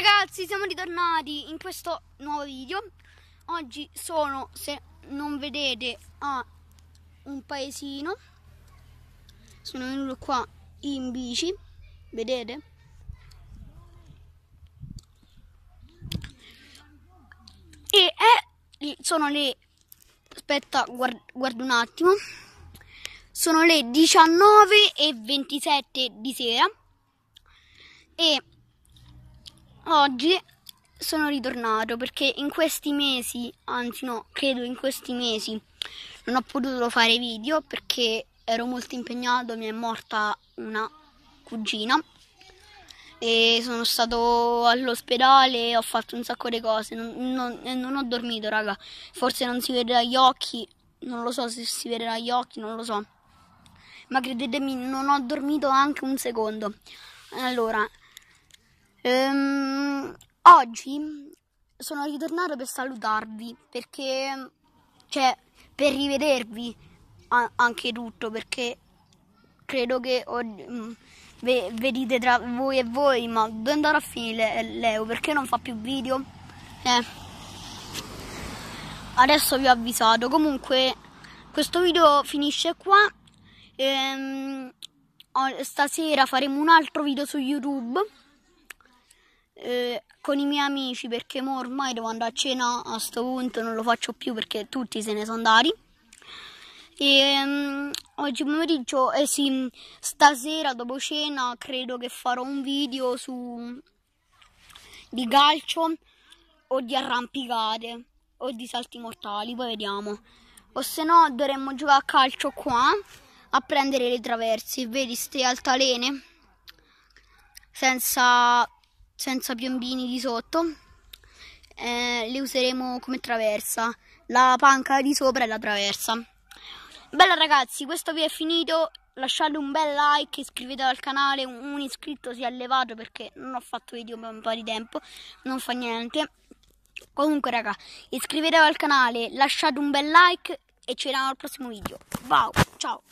ragazzi, siamo ritornati in questo nuovo video. Oggi sono, se non vedete, a un paesino. Sono venuto qua in bici, vedete? E è, eh, sono le... aspetta, guard, guardo un attimo. Sono le 19 e 27 di sera. E oggi sono ritornato perché in questi mesi, anzi no, credo in questi mesi, non ho potuto fare video perché ero molto impegnato, mi è morta una cugina e sono stato all'ospedale, ho fatto un sacco di cose, non, non, non ho dormito raga, forse non si vede dagli occhi, non lo so se si vede dagli occhi, non lo so, ma credetemi non ho dormito anche un secondo. Allora, Um, oggi sono ritornato per salutarvi perché, cioè, per rivedervi a- anche tutto perché credo che ho, mm, ve- vedete tra voi e voi, ma dove andrà a finire Leo? Perché non fa più video? Eh. Adesso vi ho avvisato. Comunque, questo video finisce qua. Ehm, stasera faremo un altro video su YouTube eh, con i miei amici perché mo ormai devo andare a cena a sto punto non lo faccio più perché tutti se ne sono andati e um, oggi pomeriggio eh sì stasera dopo cena credo che farò un video su di calcio o di arrampicate o di salti mortali poi vediamo o se no dovremmo giocare a calcio qua a prendere le traversi vedi ste altalene senza senza piombini di sotto eh, le useremo come traversa la panca di sopra e la traversa bella ragazzi questo video è finito lasciate un bel like iscrivetevi al canale un iscritto si è allevato perché non ho fatto video per un po' di tempo non fa niente comunque raga iscrivetevi al canale lasciate un bel like e ci vediamo al prossimo video wow ciao